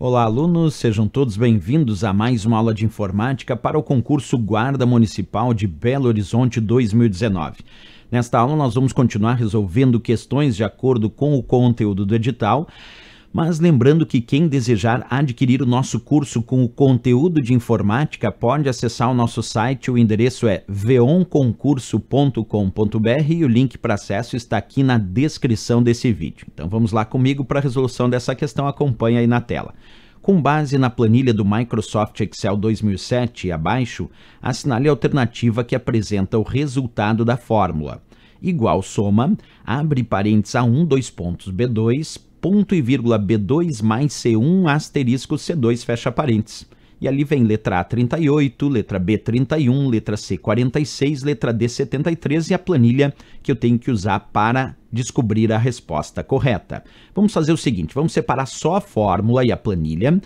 Olá, alunos, sejam todos bem-vindos a mais uma aula de informática para o concurso Guarda Municipal de Belo Horizonte 2019. Nesta aula, nós vamos continuar resolvendo questões de acordo com o conteúdo do edital. Mas lembrando que quem desejar adquirir o nosso curso com o conteúdo de informática pode acessar o nosso site, o endereço é veonconcurso.com.br e o link para acesso está aqui na descrição desse vídeo. Então vamos lá comigo para a resolução dessa questão, acompanha aí na tela. Com base na planilha do Microsoft Excel 2007 abaixo, assinale a alternativa que apresenta o resultado da fórmula. Igual soma, abre parênteses A1, dois pontos B2, ponto e vírgula B2 mais C1 asterisco C2 fecha parênteses. E ali vem letra A 38, letra B 31, letra C 46, letra D 73 e a planilha que eu tenho que usar para descobrir a resposta correta. Vamos fazer o seguinte, vamos separar só a fórmula e a planilha.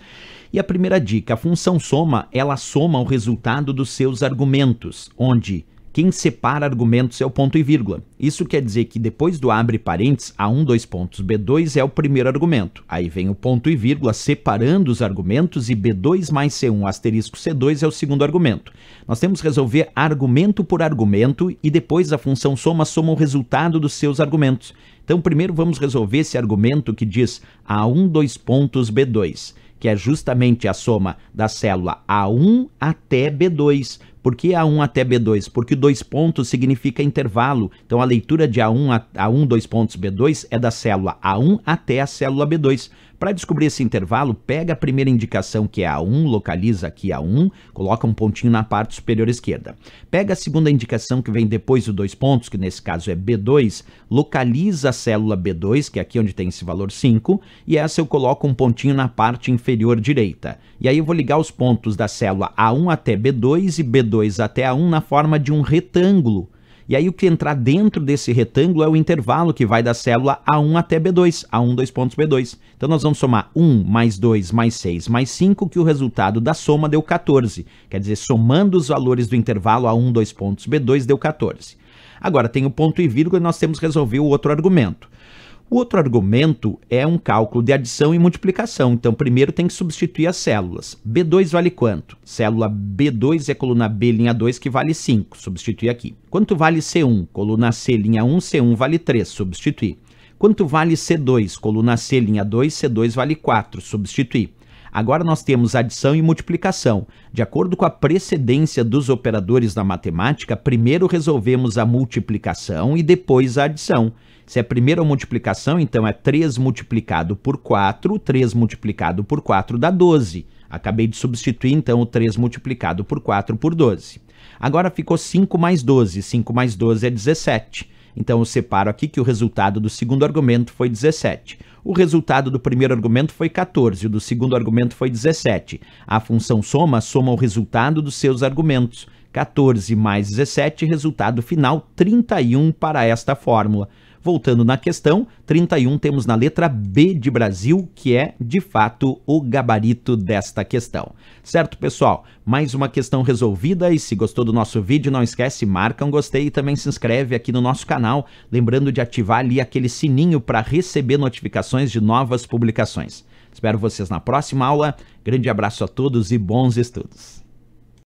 E a primeira dica, a função soma, ela soma o resultado dos seus argumentos, onde quem separa argumentos é o ponto e vírgula. Isso quer dizer que depois do abre parênteses, A1, dois pontos, B2 é o primeiro argumento. Aí vem o ponto e vírgula separando os argumentos e B2 mais C1 asterisco C2 é o segundo argumento. Nós temos que resolver argumento por argumento e depois a função soma soma o resultado dos seus argumentos. Então primeiro vamos resolver esse argumento que diz A1, dois pontos, B2 que é justamente a soma da célula A1 até B2, por que A1 até B2? Porque dois pontos significa intervalo. Então a leitura de A1, a, A1 dois pontos B2 é da célula A1 até a célula B2. Para descobrir esse intervalo, pega a primeira indicação que é A1, localiza aqui A1, coloca um pontinho na parte superior esquerda. Pega a segunda indicação que vem depois dos dois pontos, que nesse caso é B2, localiza a célula B2, que é aqui onde tem esse valor 5, e essa eu coloco um pontinho na parte inferior direita. E aí eu vou ligar os pontos da célula A1 até B2 e B2 2 até a 1 na forma de um retângulo. E aí o que entrar dentro desse retângulo é o intervalo que vai da célula A1 até B2, A1, pontos B2. Então nós vamos somar 1 mais 2 mais 6 mais 5, que o resultado da soma deu 14. Quer dizer, somando os valores do intervalo A1, pontos B2, deu 14. Agora tem o ponto e vírgula e nós temos que resolver o outro argumento. O outro argumento é um cálculo de adição e multiplicação. Então, primeiro tem que substituir as células. B2 vale quanto? Célula B2 é coluna B, linha 2, que vale 5. Substituir aqui. Quanto vale C1? Coluna C, linha 1, C1 vale 3. Substituir. Quanto vale C2? Coluna C, linha 2, C2 vale 4. Substituir. Agora nós temos adição e multiplicação. De acordo com a precedência dos operadores na matemática, primeiro resolvemos a multiplicação e depois a adição. Se é primeiro a multiplicação, então é 3 multiplicado por 4, 3 multiplicado por 4 dá 12. Acabei de substituir então o 3 multiplicado por 4 por 12. Agora ficou 5 mais 12, 5 mais 12 é 17. Então eu separo aqui que o resultado do segundo argumento foi 17. O resultado do primeiro argumento foi 14 e do segundo argumento foi 17. A função soma soma o resultado dos seus argumentos. 14 mais 17, resultado final 31 para esta fórmula. Voltando na questão, 31 temos na letra B de Brasil, que é de fato o gabarito desta questão. Certo, pessoal? Mais uma questão resolvida e se gostou do nosso vídeo, não esquece, marca um gostei e também se inscreve aqui no nosso canal, lembrando de ativar ali aquele sininho para receber notificações de novas publicações. Espero vocês na próxima aula. Grande abraço a todos e bons estudos.